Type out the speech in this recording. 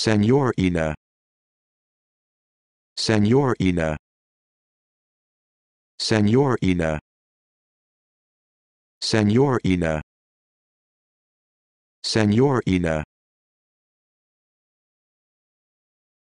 Senorina Senorina Senorina Senorina Senorina